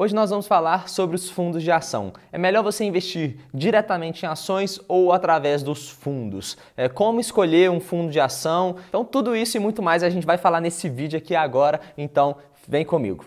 Hoje nós vamos falar sobre os fundos de ação. É melhor você investir diretamente em ações ou através dos fundos? É, como escolher um fundo de ação? Então, tudo isso e muito mais a gente vai falar nesse vídeo aqui agora. Então, vem comigo.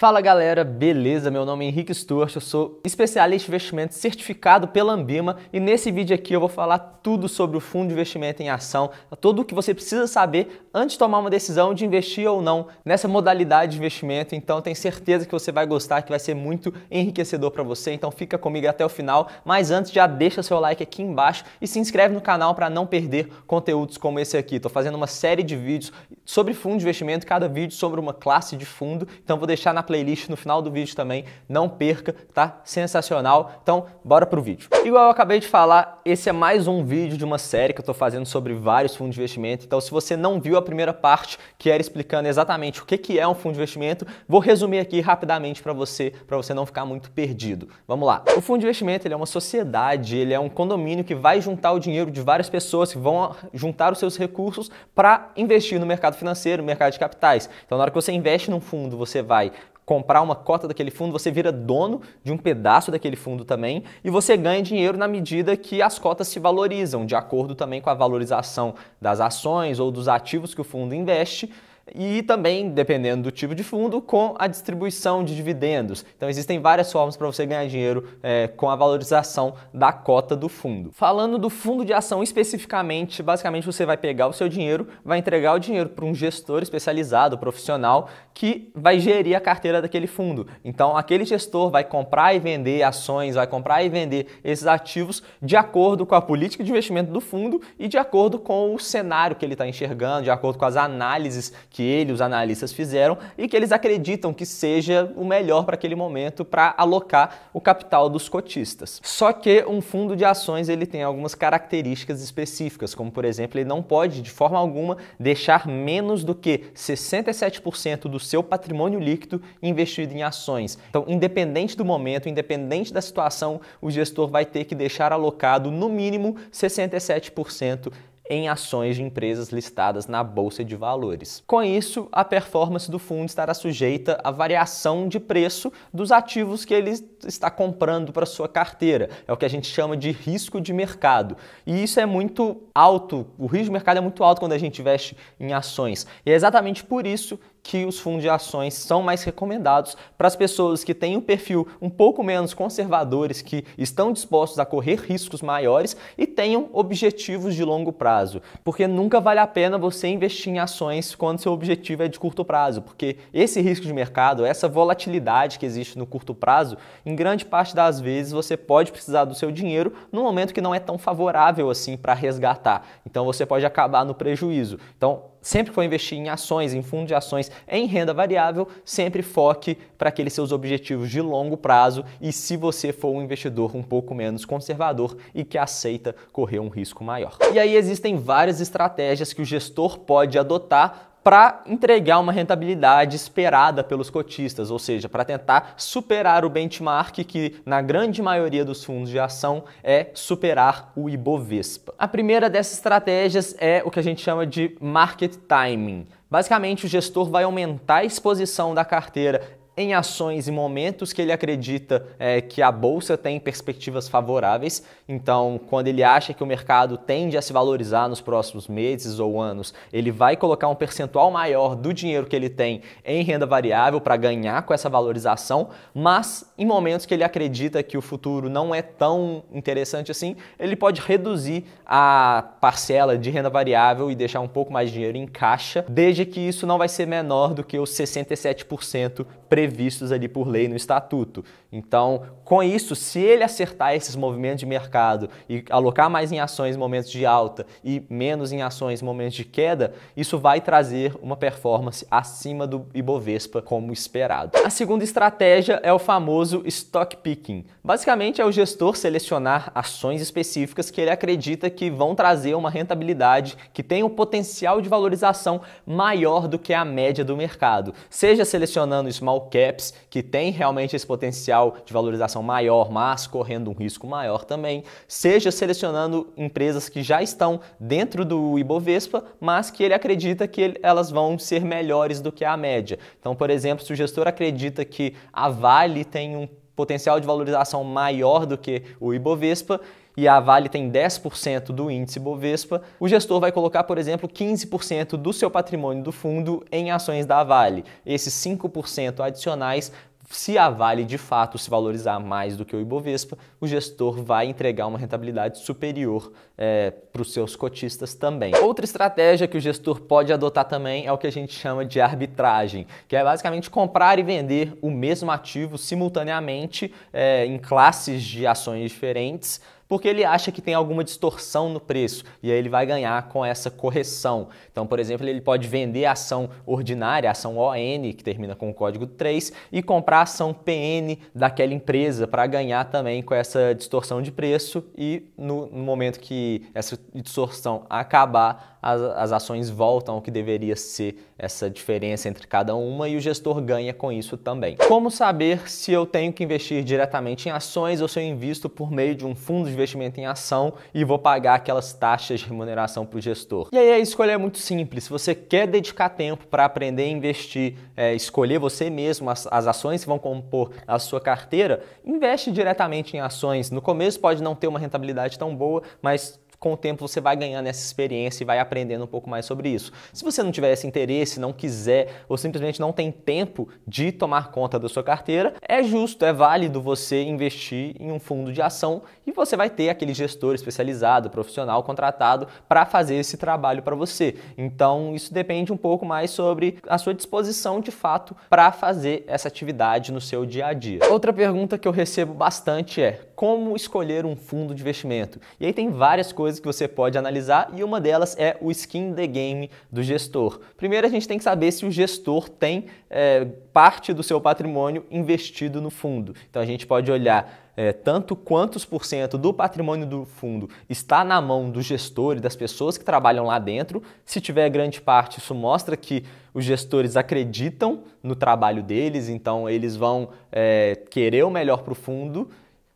Fala galera, beleza? Meu nome é Henrique Stuart, eu sou especialista em investimento certificado pela Ambima e nesse vídeo aqui eu vou falar tudo sobre o fundo de investimento em ação, tudo o que você precisa saber antes de tomar uma decisão de investir ou não nessa modalidade de investimento. Então tenho certeza que você vai gostar, que vai ser muito enriquecedor para você. Então fica comigo até o final, mas antes já deixa seu like aqui embaixo e se inscreve no canal para não perder conteúdos como esse aqui. Estou fazendo uma série de vídeos sobre fundo de investimento, cada vídeo sobre uma classe de fundo, então vou deixar na playlist no final do vídeo também, não perca, tá sensacional. Então, bora pro vídeo. Igual eu acabei de falar, esse é mais um vídeo de uma série que eu tô fazendo sobre vários fundos de investimento. Então, se você não viu a primeira parte, que era explicando exatamente o que que é um fundo de investimento, vou resumir aqui rapidamente para você, para você não ficar muito perdido. Vamos lá. O fundo de investimento, ele é uma sociedade, ele é um condomínio que vai juntar o dinheiro de várias pessoas que vão juntar os seus recursos para investir no mercado financeiro, no mercado de capitais. Então, na hora que você investe num fundo, você vai comprar uma cota daquele fundo, você vira dono de um pedaço daquele fundo também e você ganha dinheiro na medida que as cotas se valorizam, de acordo também com a valorização das ações ou dos ativos que o fundo investe e também, dependendo do tipo de fundo, com a distribuição de dividendos. Então, existem várias formas para você ganhar dinheiro é, com a valorização da cota do fundo. Falando do fundo de ação especificamente, basicamente você vai pegar o seu dinheiro, vai entregar o dinheiro para um gestor especializado, profissional, que vai gerir a carteira daquele fundo. Então, aquele gestor vai comprar e vender ações, vai comprar e vender esses ativos de acordo com a política de investimento do fundo e de acordo com o cenário que ele está enxergando, de acordo com as análises que que ele, os analistas fizeram e que eles acreditam que seja o melhor para aquele momento para alocar o capital dos cotistas. Só que um fundo de ações ele tem algumas características específicas, como por exemplo, ele não pode de forma alguma deixar menos do que 67% do seu patrimônio líquido investido em ações. Então, independente do momento, independente da situação, o gestor vai ter que deixar alocado no mínimo 67% em ações de empresas listadas na bolsa de valores. Com isso, a performance do fundo estará sujeita à variação de preço dos ativos que ele está comprando para sua carteira. É o que a gente chama de risco de mercado. E isso é muito alto, o risco de mercado é muito alto quando a gente investe em ações. E é exatamente por isso que os fundos de ações são mais recomendados para as pessoas que têm um perfil um pouco menos conservadores, que estão dispostos a correr riscos maiores e tenham objetivos de longo prazo prazo, porque nunca vale a pena você investir em ações quando seu objetivo é de curto prazo, porque esse risco de mercado, essa volatilidade que existe no curto prazo, em grande parte das vezes você pode precisar do seu dinheiro num momento que não é tão favorável assim para resgatar. Então você pode acabar no prejuízo. Então, sempre que for investir em ações, em fundos de ações, em renda variável, sempre foque para aqueles seus objetivos de longo prazo e se você for um investidor um pouco menos conservador e que aceita correr um risco maior. E aí existem várias estratégias que o gestor pode adotar para entregar uma rentabilidade esperada pelos cotistas, ou seja, para tentar superar o benchmark que na grande maioria dos fundos de ação é superar o Ibovespa. A primeira dessas estratégias é o que a gente chama de market timing. Basicamente, o gestor vai aumentar a exposição da carteira em ações e momentos que ele acredita é, que a bolsa tem perspectivas favoráveis. Então, quando ele acha que o mercado tende a se valorizar nos próximos meses ou anos, ele vai colocar um percentual maior do dinheiro que ele tem em renda variável para ganhar com essa valorização, mas em momentos que ele acredita que o futuro não é tão interessante assim, ele pode reduzir a parcela de renda variável e deixar um pouco mais de dinheiro em caixa, desde que isso não vai ser menor do que os 67% previstos previstos ali por lei no estatuto. Então, com isso, se ele acertar esses movimentos de mercado e alocar mais em ações em momentos de alta e menos em ações em momentos de queda, isso vai trazer uma performance acima do Ibovespa como esperado. A segunda estratégia é o famoso stock picking. Basicamente é o gestor selecionar ações específicas que ele acredita que vão trazer uma rentabilidade que tem um potencial de valorização maior do que a média do mercado, seja selecionando small caps, que tem realmente esse potencial de valorização maior, mas correndo um risco maior também, seja selecionando empresas que já estão dentro do Ibovespa, mas que ele acredita que elas vão ser melhores do que a média. Então, por exemplo, se o gestor acredita que a Vale tem um potencial de valorização maior do que o Ibovespa e a Vale tem 10% do índice Bovespa, o gestor vai colocar, por exemplo, 15% do seu patrimônio do fundo em ações da Vale. Esses 5% adicionais se a Vale de fato se valorizar mais do que o Ibovespa, o gestor vai entregar uma rentabilidade superior é, para os seus cotistas também. Outra estratégia que o gestor pode adotar também é o que a gente chama de arbitragem, que é basicamente comprar e vender o mesmo ativo simultaneamente é, em classes de ações diferentes porque ele acha que tem alguma distorção no preço e aí ele vai ganhar com essa correção. Então, por exemplo, ele pode vender a ação ordinária, a ação ON, que termina com o código 3, e comprar a ação PN daquela empresa para ganhar também com essa distorção de preço e no, no momento que essa distorção acabar, as, as ações voltam ao que deveria ser essa diferença entre cada uma e o gestor ganha com isso também. Como saber se eu tenho que investir diretamente em ações ou se eu invisto por meio de um fundo de investimento em ação e vou pagar aquelas taxas de remuneração para o gestor. E aí a escolha é muito simples. Se você quer dedicar tempo para aprender a investir, é, escolher você mesmo as, as ações que vão compor a sua carteira, investe diretamente em ações. No começo pode não ter uma rentabilidade tão boa, mas com o tempo você vai ganhando essa experiência e vai aprendendo um pouco mais sobre isso. Se você não tiver esse interesse, não quiser ou simplesmente não tem tempo de tomar conta da sua carteira, é justo, é válido você investir em um fundo de ação e você vai ter aquele gestor especializado, profissional contratado para fazer esse trabalho para você. Então, isso depende um pouco mais sobre a sua disposição de fato para fazer essa atividade no seu dia a dia. Outra pergunta que eu recebo bastante é: como escolher um fundo de investimento? E aí tem várias coisas que você pode analisar e uma delas é o skin the game do gestor. Primeiro, a gente tem que saber se o gestor tem é, parte do seu patrimônio investido no fundo. Então, a gente pode olhar é, tanto quantos por cento do patrimônio do fundo está na mão do gestor e das pessoas que trabalham lá dentro. Se tiver grande parte, isso mostra que os gestores acreditam no trabalho deles, então eles vão é, querer o melhor para o fundo.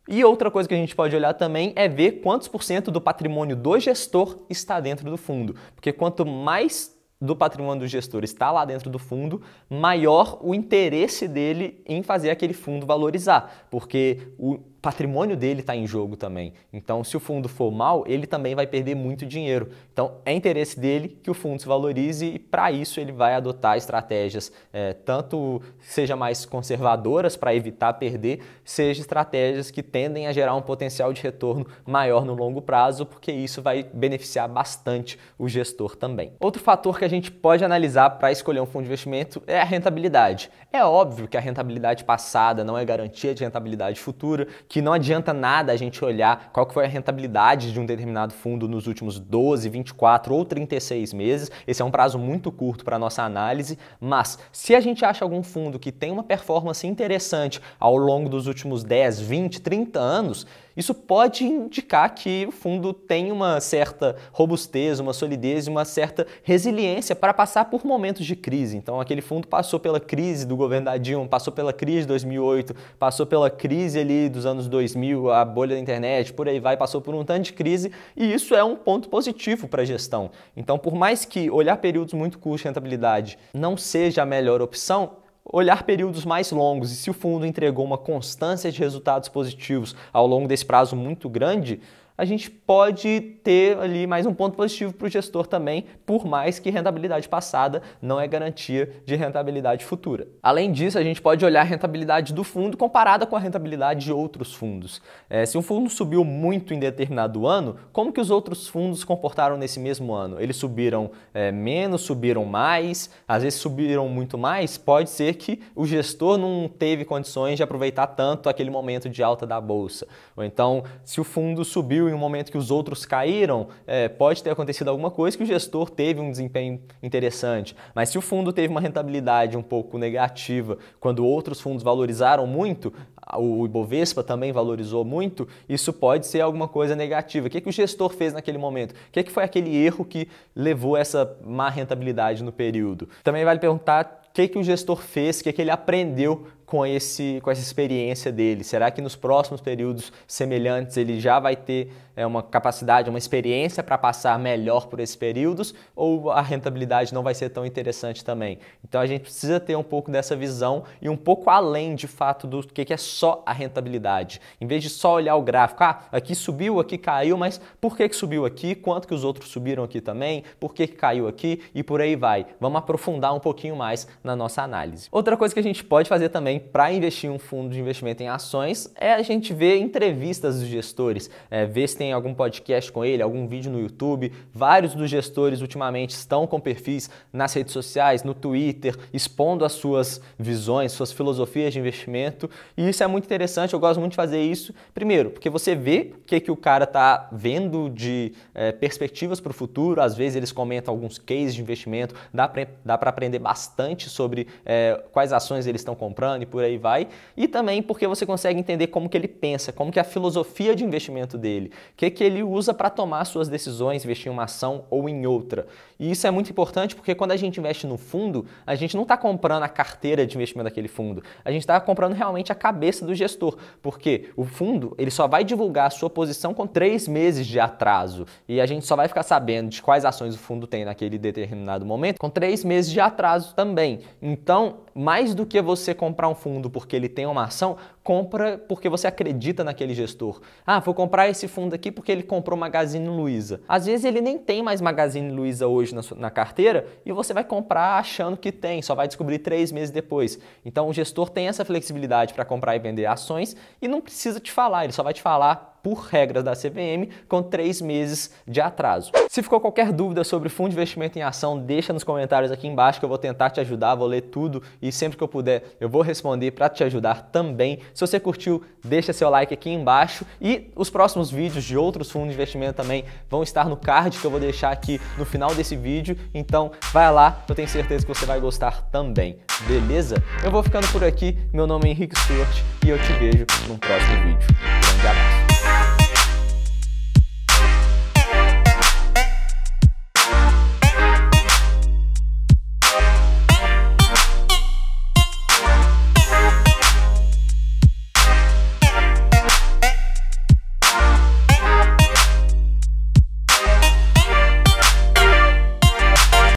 E outra coisa que a gente pode olhar também é ver quantos por cento do patrimônio do gestor está dentro do fundo. Porque quanto mais do patrimônio do gestor está lá dentro do fundo, maior o interesse dele em fazer aquele fundo valorizar, porque o patrimônio dele está em jogo também. Então, se o fundo for mal, ele também vai perder muito dinheiro. Então, é interesse dele que o fundo se valorize e, para isso, ele vai adotar estratégias é, tanto seja mais conservadoras para evitar perder, seja estratégias que tendem a gerar um potencial de retorno maior no longo prazo, porque isso vai beneficiar bastante o gestor também. Outro fator que a gente pode analisar para escolher um fundo de investimento é a rentabilidade. É óbvio que a rentabilidade passada não é garantia de rentabilidade futura, que não adianta nada a gente olhar qual que foi a rentabilidade de um determinado fundo nos últimos 12, 24 ou 36 meses. Esse é um prazo muito curto para nossa análise, mas se a gente acha algum fundo que tem uma performance interessante ao longo dos últimos 10, 20, 30 anos, isso pode indicar que o fundo tem uma certa robustez, uma solidez e uma certa resiliência para passar por momentos de crise. Então, aquele fundo passou pela crise do governo da Dilma, passou pela crise de 2008, passou pela crise ali dos anos 2000, a bolha da internet, por aí vai, passou por um tanto de crise e isso é um ponto positivo para a gestão. Então, por mais que olhar períodos muito curtos de rentabilidade não seja a melhor opção, olhar períodos mais longos e se o fundo entregou uma constância de resultados positivos ao longo desse prazo muito grande, a gente pode ter ali mais um ponto positivo para o gestor também, por mais que rentabilidade passada não é garantia de rentabilidade futura. Além disso, a gente pode olhar a rentabilidade do fundo comparada com a rentabilidade de outros fundos. É, se um fundo subiu muito em determinado ano, como que os outros fundos comportaram nesse mesmo ano? Eles subiram é, menos, subiram mais, às vezes subiram muito mais, pode ser que o gestor não teve condições de aproveitar tanto aquele momento de alta da bolsa. Ou então, se o fundo subiu subiu em um momento que os outros caíram, é, pode ter acontecido alguma coisa que o gestor teve um desempenho interessante. Mas se o fundo teve uma rentabilidade um pouco negativa quando outros fundos valorizaram muito, o Ibovespa também valorizou muito, isso pode ser alguma coisa negativa. O que, é que o gestor fez naquele momento? O que, é que foi aquele erro que levou essa má rentabilidade no período? Também vale perguntar o que, que o gestor fez, o que, que ele aprendeu com, esse, com essa experiência dele? Será que nos próximos períodos semelhantes ele já vai ter é, uma capacidade, uma experiência para passar melhor por esses períodos ou a rentabilidade não vai ser tão interessante também? Então a gente precisa ter um pouco dessa visão e um pouco além de fato do que é só a rentabilidade. Em vez de só olhar o gráfico, ah, aqui subiu, aqui caiu, mas por que, que subiu aqui? Quanto que os outros subiram aqui também? Por que, que caiu aqui? E por aí vai. Vamos aprofundar um pouquinho mais na nossa análise. Outra coisa que a gente pode fazer também para investir em um fundo de investimento em ações é a gente ver entrevistas dos gestores, é, ver se tem algum podcast com ele, algum vídeo no YouTube. Vários dos gestores ultimamente estão com perfis nas redes sociais, no Twitter, expondo as suas visões, suas filosofias de investimento. E isso é muito interessante, eu gosto muito de fazer isso. Primeiro, porque você vê o que, que o cara está vendo de é, perspectivas para o futuro, às vezes eles comentam alguns cases de investimento, dá para aprender bastante sobre é, quais ações eles estão comprando e por aí vai. E também porque você consegue entender como que ele pensa, como que é a filosofia de investimento dele, o que, que ele usa para tomar suas decisões, investir em uma ação ou em outra. E isso é muito importante porque quando a gente investe no fundo, a gente não está comprando a carteira de investimento daquele fundo, a gente está comprando realmente a cabeça do gestor, porque o fundo ele só vai divulgar a sua posição com três meses de atraso e a gente só vai ficar sabendo de quais ações o fundo tem naquele determinado momento com três meses de atraso também. Então mais do que você comprar um fundo porque ele tem uma ação, compra porque você acredita naquele gestor. Ah, vou comprar esse fundo aqui porque ele comprou Magazine Luiza. Às vezes ele nem tem mais Magazine Luiza hoje na, sua, na carteira e você vai comprar achando que tem, só vai descobrir três meses depois. Então o gestor tem essa flexibilidade para comprar e vender ações e não precisa te falar, ele só vai te falar por regras da CVM, com três meses de atraso. Se ficou qualquer dúvida sobre fundo de investimento em ação, deixa nos comentários aqui embaixo que eu vou tentar te ajudar, vou ler tudo e sempre que eu puder eu vou responder para te ajudar também. Se você curtiu, deixa seu like aqui embaixo e os próximos vídeos de outros fundos de investimento também vão estar no card que eu vou deixar aqui no final desse vídeo. Então vai lá, eu tenho certeza que você vai gostar também, beleza? Eu vou ficando por aqui, meu nome é Henrique Stewart e eu te vejo no próximo vídeo. Um grande abraço!